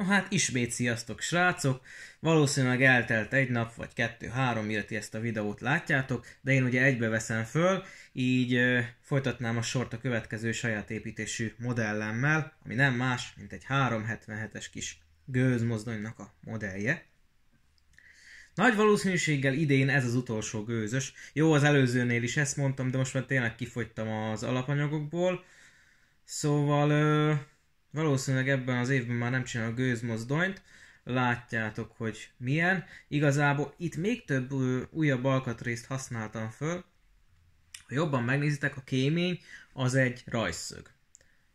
Na hát ismét sziasztok srácok, valószínűleg eltelt egy nap vagy kettő-három, illeti ezt a videót látjátok, de én ugye egybe veszem föl, így ö, folytatnám a sort a következő saját építésű modellemmel, ami nem más, mint egy 377-es kis gőzmozdonynak a modellje. Nagy valószínűséggel idén ez az utolsó gőzös. Jó, az előzőnél is ezt mondtam, de most már tényleg kifogytam az alapanyagokból. Szóval ö, Valószínűleg ebben az évben már nem csinál a gőzmozdonyt, látjátok, hogy milyen. Igazából itt még több újabb alkatrészt használtam föl. Ha jobban megnézitek, a kémény az egy rajszög.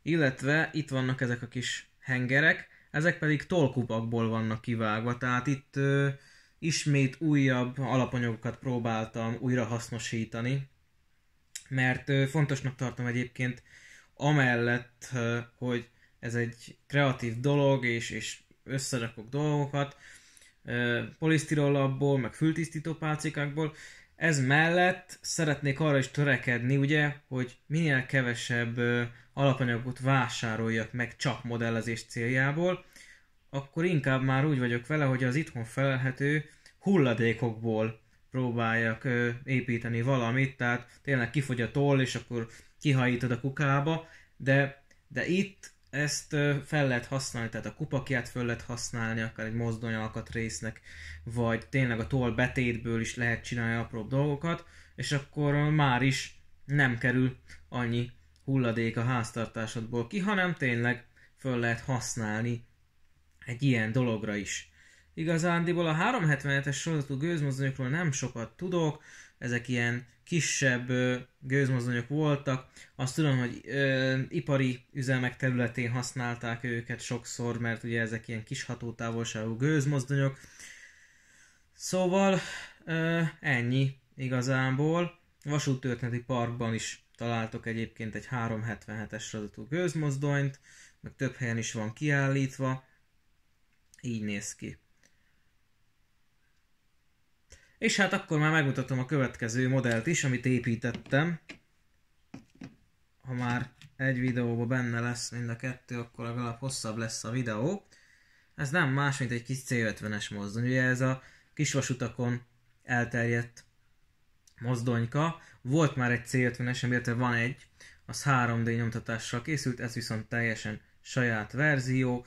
Illetve itt vannak ezek a kis hengerek, ezek pedig tolkupakból vannak kivágva, tehát itt ö, ismét újabb alapanyagokat próbáltam újra hasznosítani, mert ö, fontosnak tartom egyébként amellett, ö, hogy ez egy kreatív dolog, és, és összerakok dolgokat, polisztirolabból, meg fültisztító pálcikákból. Ez mellett szeretnék arra is törekedni, ugye, hogy minél kevesebb alapanyagot vásároljak meg csak modellezés céljából, akkor inkább már úgy vagyok vele, hogy az itthon felelhető hulladékokból próbáljak építeni valamit, tehát tényleg kifogy a toll, és akkor kihajítod a kukába, de, de itt ezt fel lehet használni, tehát a kupakját fel lehet használni, akár egy mozdonyalkat résznek, vagy tényleg a toll betétből is lehet csinálni apróbb dolgokat, és akkor már is nem kerül annyi hulladék a háztartásodból ki, hanem tényleg föl lehet használni egy ilyen dologra is. Igazándiból a 377-es sorozatú gőzmozdonyokról nem sokat tudok, ezek ilyen kisebb gőzmozdonyok voltak. Azt tudom, hogy ö, ipari üzemek területén használták őket sokszor, mert ugye ezek ilyen kis hatótávolságú gőzmozdonyok. Szóval ö, ennyi igazából. Vasúttörténeti parkban is találtok egyébként egy 377-es sorozatú gőzmozdonyt, meg több helyen is van kiállítva. Így néz ki. És hát akkor már megmutatom a következő modellt is, amit építettem. Ha már egy videóban benne lesz mind a kettő, akkor legalább hosszabb lesz a videó. Ez nem más, mint egy kis C50-es mozdony. Ugye ez a kisvasutakon elterjedt mozdonyka. Volt már egy C50-es, illetve van egy, az 3D nyomtatással készült, ez viszont teljesen saját verzió.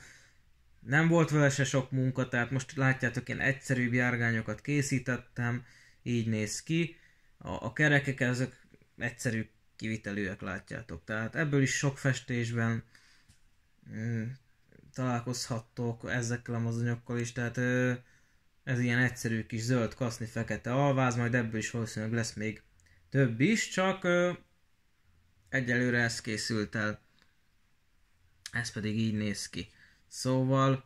Nem volt vele se sok munka, tehát most látjátok, én egyszerűbb járgányokat készítettem, így néz ki. A, a kerekek ezek egyszerű kivitelűek látjátok, tehát ebből is sok festésben mm, találkozhattok ezekkel a mozdonyokkal. is, tehát ö, ez ilyen egyszerű kis zöld, kaszni, fekete alváz, majd ebből is valószínűleg lesz még több is, csak ö, egyelőre ez készült el. Ez pedig így néz ki. Szóval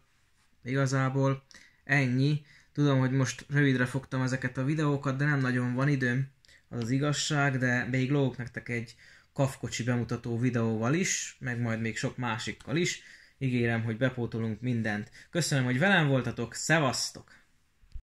igazából ennyi. Tudom, hogy most rövidre fogtam ezeket a videókat, de nem nagyon van időm, az az igazság, de még lógok nektek egy kafkocsi bemutató videóval is, meg majd még sok másikkal is. Ígérem, hogy bepótolunk mindent. Köszönöm, hogy velem voltatok, szevasztok!